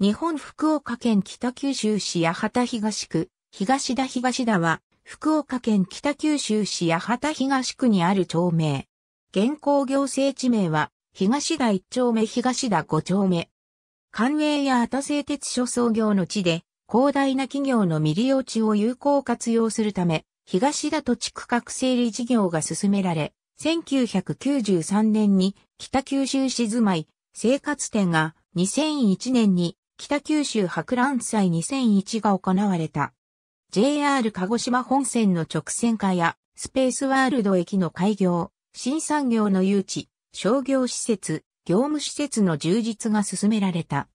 日本福岡県北九州市八幡東区、東田東田は、福岡県北九州市八幡東区にある町名。現行行政地名は、東田一丁目東田五丁目。官営や熱製鉄所創業の地で、広大な企業の未利用地を有効活用するため、東田土地区画整理事業が進められ、1993年に北九州市住まい生活店が2001年に北九州博覧祭2001が行われた。JR 鹿児島本線の直線化や、スペースワールド駅の開業、新産業の誘致、商業施設、業務施設の充実が進められた。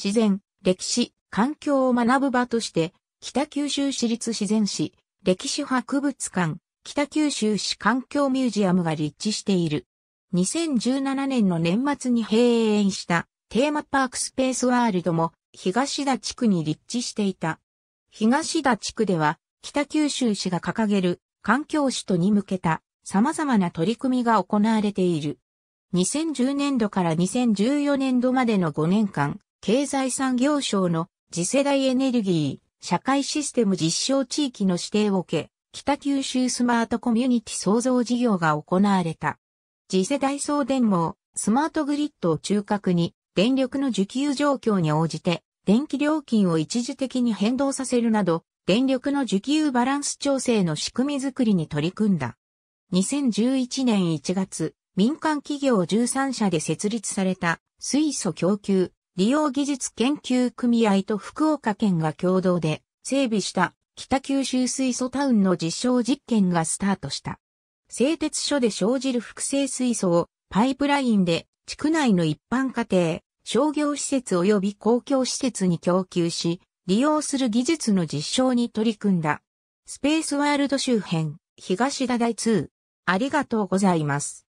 自然、歴史、環境を学ぶ場として、北九州市立自然史、歴史博物館、北九州市環境ミュージアムが立地している。2017年の年末に閉園したテーマパークスペースワールドも東田地区に立地していた。東田地区では北九州市が掲げる環境首都に向けた様々な取り組みが行われている。2010年度から2014年度までの5年間、経済産業省の次世代エネルギー、社会システム実証地域の指定を受け、北九州スマートコミュニティ創造事業が行われた。次世代送電網、スマートグリッドを中核に、電力の需給状況に応じて、電気料金を一時的に変動させるなど、電力の需給バランス調整の仕組みづくりに取り組んだ。2011年1月、民間企業13社で設立された水素供給利用技術研究組合と福岡県が共同で整備した北九州水素タウンの実証実験がスタートした。製鉄所で生じる複製水素をパイプラインで地区内の一般家庭、商業施設及び公共施設に供給し、利用する技術の実証に取り組んだ。スペースワールド周辺、東田大2。ありがとうございます。